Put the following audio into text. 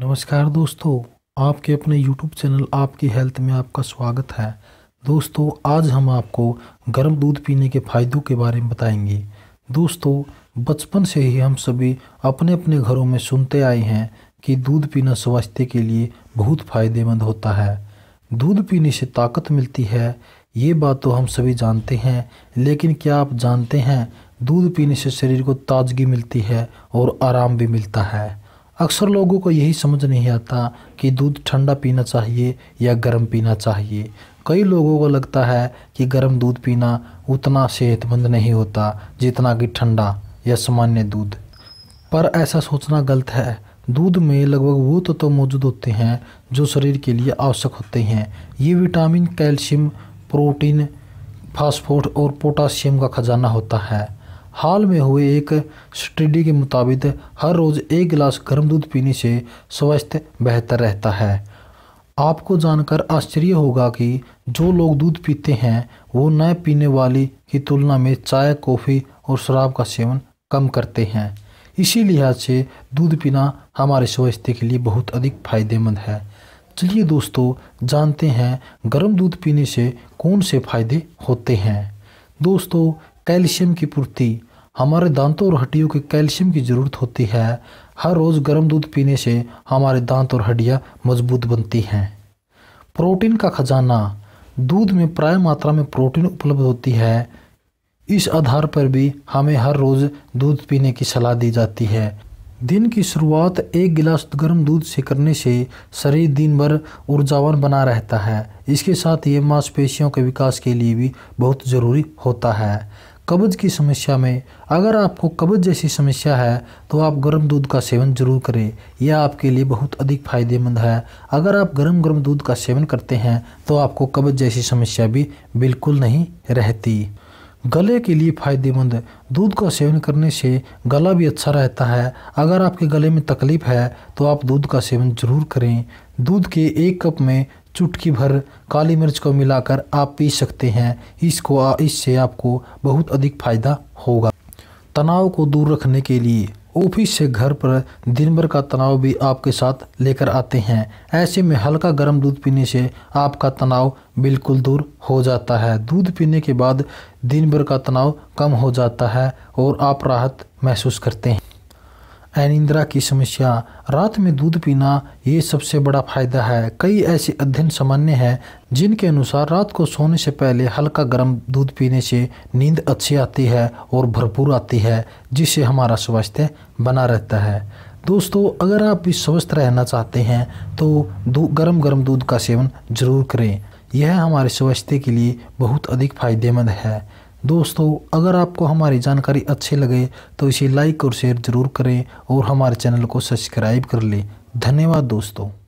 नमस्कार दोस्तों आपके अपने YouTube चैनल आपकी हेल्थ में आपका स्वागत है दोस्तों आज हम आपको गर्म दूध पीने के फायदों के बारे में बताएंगे दोस्तों बचपन से ही हम सभी अपने अपने घरों में सुनते आए हैं कि दूध पीना स्वास्थ्य के लिए बहुत फायदेमंद होता है दूध पीने से ताकत मिलती है ये बात तो हम सभी जानते हैं लेकिन क्या आप जानते हैं दूध पीने से शरीर को ताजगी मिलती है और आराम भी मिलता है अक्सर लोगों को यही समझ नहीं आता कि दूध ठंडा पीना चाहिए या गर्म पीना चाहिए कई लोगों को लगता है कि गर्म दूध पीना उतना सेहतमंद नहीं होता जितना कि ठंडा या सामान्य दूध पर ऐसा सोचना गलत है दूध में लगभग वो तत्व तो मौजूद होते हैं जो शरीर के लिए आवश्यक होते हैं ये विटामिन कैल्शियम प्रोटीन फास्फोट और पोटाशियम का खजाना होता है हाल में हुए एक स्टडी के मुताबिक हर रोज़ एक गिलास गर्म दूध पीने से स्वास्थ्य बेहतर रहता है आपको जानकर आश्चर्य होगा कि जो लोग दूध पीते हैं वो न पीने वाली की तुलना में चाय कॉफ़ी और शराब का सेवन कम करते हैं इसी लिहाज से दूध पीना हमारे स्वास्थ्य के लिए बहुत अधिक फायदेमंद है चलिए दोस्तों जानते हैं गर्म दूध पीने से कौन से फायदे होते हैं दोस्तों कैल्शियम की पूर्ति हमारे दांतों और हड्डियों के कैल्शियम की ज़रूरत होती है हर रोज़ गर्म दूध पीने से हमारे दांत और हड्डियाँ मजबूत बनती हैं प्रोटीन का खजाना दूध में प्राय मात्रा में प्रोटीन उपलब्ध होती है इस आधार पर भी हमें हर रोज़ दूध पीने की सलाह दी जाती है दिन की शुरुआत एक गिलास गर्म दूध से करने से शरीर दिन भर ऊर्जावान बना रहता है इसके साथ ये मांसपेशियों के विकास के लिए भी बहुत ज़रूरी होता है कब्ज़ की समस्या में अगर आपको कब्ज़ जैसी समस्या है तो आप गर्म दूध का सेवन ज़रूर करें यह आपके लिए बहुत अधिक फायदेमंद है अगर आप गर्म गर्म दूध का सेवन करते हैं तो आपको कब्ज़ जैसी समस्या भी बिल्कुल नहीं रहती गले के लिए फ़ायदेमंद दूध का सेवन करने से गला भी अच्छा रहता है अगर आपके गले में तकलीफ़ है तो आप दूध का सेवन ज़रूर करें दूध के एक कप में चुटकी भर काली मिर्च को मिलाकर आप पी सकते हैं इसको इससे आपको बहुत अधिक फायदा होगा तनाव को दूर रखने के लिए ऑफिस से घर पर दिन भर का तनाव भी आपके साथ लेकर आते हैं ऐसे में हल्का गर्म दूध पीने से आपका तनाव बिल्कुल दूर हो जाता है दूध पीने के बाद दिन भर का तनाव कम हो जाता है और आप राहत महसूस करते हैं अनिंद्रा की समस्या रात में दूध पीना ये सबसे बड़ा फायदा है कई ऐसे अध्ययन सामान्य हैं जिनके अनुसार रात को सोने से पहले हल्का गर्म दूध पीने से नींद अच्छी आती है और भरपूर आती है जिससे हमारा स्वास्थ्य बना रहता है दोस्तों अगर आप भी स्वस्थ रहना चाहते हैं तो गर्म गर्म दूध का सेवन जरूर करें यह हमारे स्वास्थ्य के लिए बहुत अधिक फायदेमंद है दोस्तों अगर आपको हमारी जानकारी अच्छी लगे तो इसे लाइक और शेयर ज़रूर करें और हमारे चैनल को सब्सक्राइब कर लें धन्यवाद दोस्तों